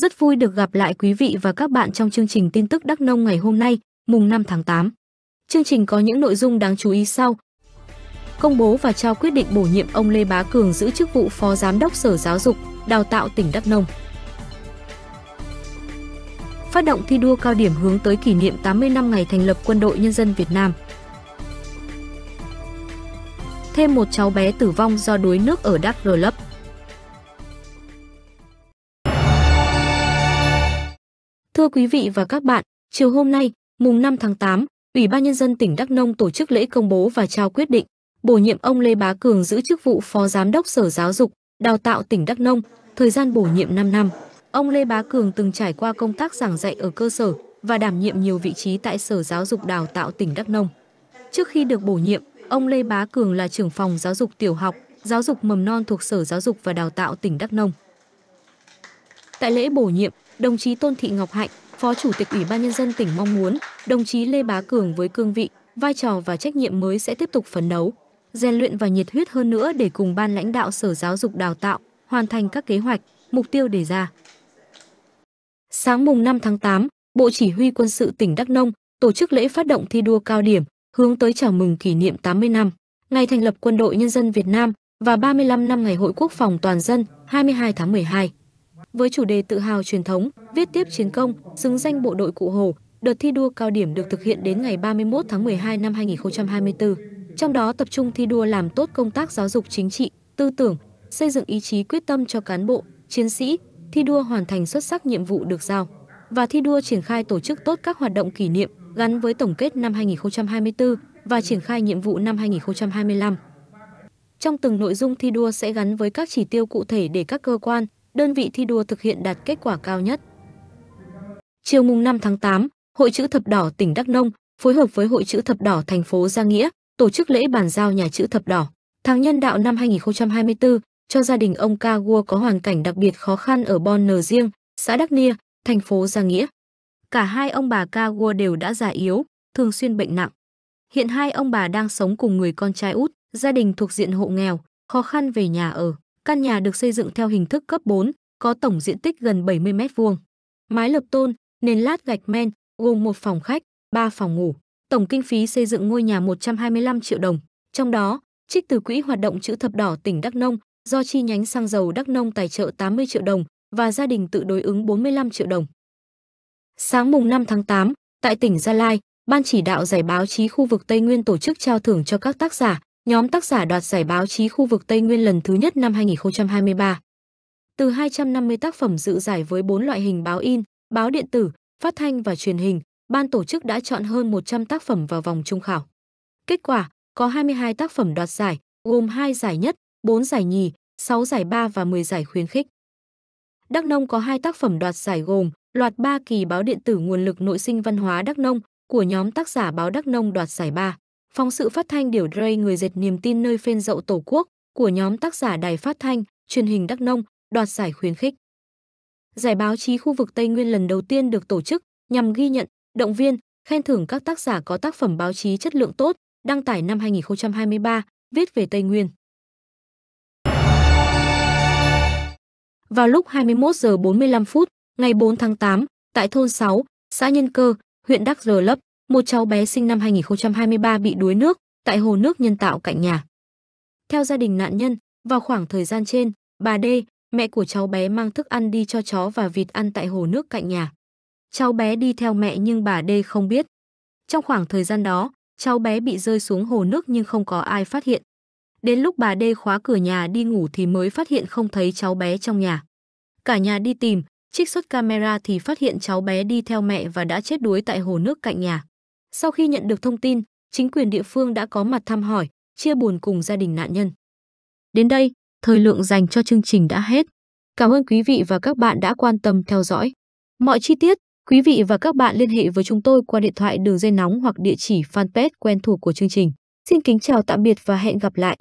Rất vui được gặp lại quý vị và các bạn trong chương trình tin tức Đắk Nông ngày hôm nay, mùng 5 tháng 8. Chương trình có những nội dung đáng chú ý sau. Công bố và trao quyết định bổ nhiệm ông Lê Bá Cường giữ chức vụ Phó Giám đốc Sở Giáo dục, Đào tạo tỉnh Đắk Nông. Phát động thi đua cao điểm hướng tới kỷ niệm 80 năm ngày thành lập Quân đội Nhân dân Việt Nam. Thêm một cháu bé tử vong do đuối nước ở Đắk Rơ Lấp. Thưa quý vị và các bạn, chiều hôm nay, mùng 5 tháng 8, Ủy ban nhân dân tỉnh Đắk Nông tổ chức lễ công bố và trao quyết định bổ nhiệm ông Lê Bá Cường giữ chức vụ Phó Giám đốc Sở Giáo dục, Đào tạo tỉnh Đắk Nông, thời gian bổ nhiệm 5 năm. Ông Lê Bá Cường từng trải qua công tác giảng dạy ở cơ sở và đảm nhiệm nhiều vị trí tại Sở Giáo dục Đào tạo tỉnh Đắk Nông. Trước khi được bổ nhiệm, ông Lê Bá Cường là trưởng phòng giáo dục tiểu học, giáo dục mầm non thuộc Sở Giáo dục và Đào tạo tỉnh Đắk Nông. Tại lễ bổ nhiệm, đồng chí Tôn Thị Ngọc Hạnh, Phó Chủ tịch Ủy ban Nhân dân tỉnh mong muốn đồng chí Lê Bá Cường với cương vị, vai trò và trách nhiệm mới sẽ tiếp tục phấn đấu, rèn luyện và nhiệt huyết hơn nữa để cùng ban lãnh đạo Sở Giáo dục Đào tạo hoàn thành các kế hoạch, mục tiêu đề ra. Sáng mùng 5 tháng 8, Bộ Chỉ huy Quân sự tỉnh Đắk Nông tổ chức lễ phát động thi đua cao điểm hướng tới chào mừng kỷ niệm 80 năm ngày thành lập Quân đội Nhân dân Việt Nam và 35 năm Ngày hội Quốc phòng toàn dân 22 tháng 12. Với chủ đề tự hào truyền thống, viết tiếp chiến công, xứng danh bộ đội Cụ Hồ, đợt thi đua cao điểm được thực hiện đến ngày 31 tháng 12 năm 2024. Trong đó tập trung thi đua làm tốt công tác giáo dục chính trị, tư tưởng, xây dựng ý chí quyết tâm cho cán bộ, chiến sĩ, thi đua hoàn thành xuất sắc nhiệm vụ được giao và thi đua triển khai tổ chức tốt các hoạt động kỷ niệm gắn với tổng kết năm 2024 và triển khai nhiệm vụ năm 2025. Trong từng nội dung thi đua sẽ gắn với các chỉ tiêu cụ thể để các cơ quan, đơn vị thi đua thực hiện đạt kết quả cao nhất. Chiều mùng 5 tháng 8, Hội chữ thập đỏ tỉnh Đắk Nông phối hợp với Hội chữ thập đỏ thành phố Gia Nghĩa tổ chức lễ bàn giao nhà chữ thập đỏ tháng nhân đạo năm 2024 cho gia đình ông Ca Gua có hoàn cảnh đặc biệt khó khăn ở Bon Nờ Riêng, xã Đắk Nia, thành phố Gia Nghĩa. Cả hai ông bà Ca Gua đều đã già yếu, thường xuyên bệnh nặng. Hiện hai ông bà đang sống cùng người con trai út, gia đình thuộc diện hộ nghèo, khó khăn về nhà ở. Căn nhà được xây dựng theo hình thức cấp 4, có tổng diện tích gần 70 m2. Mái lợp tôn, nền lát gạch men, gồm một phòng khách, 3 phòng ngủ. Tổng kinh phí xây dựng ngôi nhà 125 triệu đồng, trong đó trích từ quỹ hoạt động chữ thập đỏ tỉnh Đắk Nông do chi nhánh xăng dầu Đắk Nông tài trợ 80 triệu đồng và gia đình tự đối ứng 45 triệu đồng. Sáng mùng 5 tháng 8, tại tỉnh Gia Lai, Ban chỉ đạo giải báo chí khu vực Tây Nguyên tổ chức trao thưởng cho các tác giả, nhóm tác giả đoạt giải báo chí khu vực Tây Nguyên lần thứ nhất năm 2023. Từ 250 tác phẩm dự giải với 4 loại hình báo in, báo điện tử, phát thanh và truyền hình, ban tổ chức đã chọn hơn 100 tác phẩm vào vòng trung khảo. Kết quả, có 22 tác phẩm đoạt giải, gồm 2 giải nhất, 4 giải nhì, 6 giải ba và 10 giải khuyến khích. Đắk Nông có 2 tác phẩm đoạt giải gồm loạt 3 kỳ báo điện tử nguồn lực nội sinh văn hóa Đắk Nông của nhóm tác giả báo Đắk Nông đoạt giải 3. Phóng sự phát thanh điều Drey người dệt niềm tin nơi phên dậu Tổ quốc của nhóm tác giả Đài Phát thanh, Truyền hình Đắk Nông đoạt giải khuyến khích. Giải báo chí khu vực Tây Nguyên lần đầu tiên được tổ chức nhằm ghi nhận, động viên, khen thưởng các tác giả có tác phẩm báo chí chất lượng tốt đăng tải năm 2023 viết về Tây Nguyên. Vào lúc 21 giờ 45 phút ngày 4 tháng 8 tại thôn 6, xã Nhân Cơ, huyện Đắk Rờ Lấp, một cháu bé sinh năm 2023 bị đuối nước tại hồ nước nhân tạo cạnh nhà. Theo gia đình nạn nhân, vào khoảng thời gian trên, bà D, mẹ của cháu bé mang thức ăn đi cho chó và vịt ăn tại hồ nước cạnh nhà. Cháu bé đi theo mẹ nhưng bà D không biết. Trong khoảng thời gian đó, cháu bé bị rơi xuống hồ nước nhưng không có ai phát hiện. Đến lúc bà D khóa cửa nhà đi ngủ thì mới phát hiện không thấy cháu bé trong nhà. Cả nhà đi tìm, trích xuất camera thì phát hiện cháu bé đi theo mẹ và đã chết đuối tại hồ nước cạnh nhà. Sau khi nhận được thông tin, chính quyền địa phương đã có mặt thăm hỏi, chia buồn cùng gia đình nạn nhân. Đến đây, thời lượng dành cho chương trình đã hết. Cảm ơn quý vị và các bạn đã quan tâm theo dõi. Mọi chi tiết, quý vị và các bạn liên hệ với chúng tôi qua điện thoại đường dây nóng hoặc địa chỉ fanpage quen thuộc của chương trình. Xin kính chào tạm biệt và hẹn gặp lại.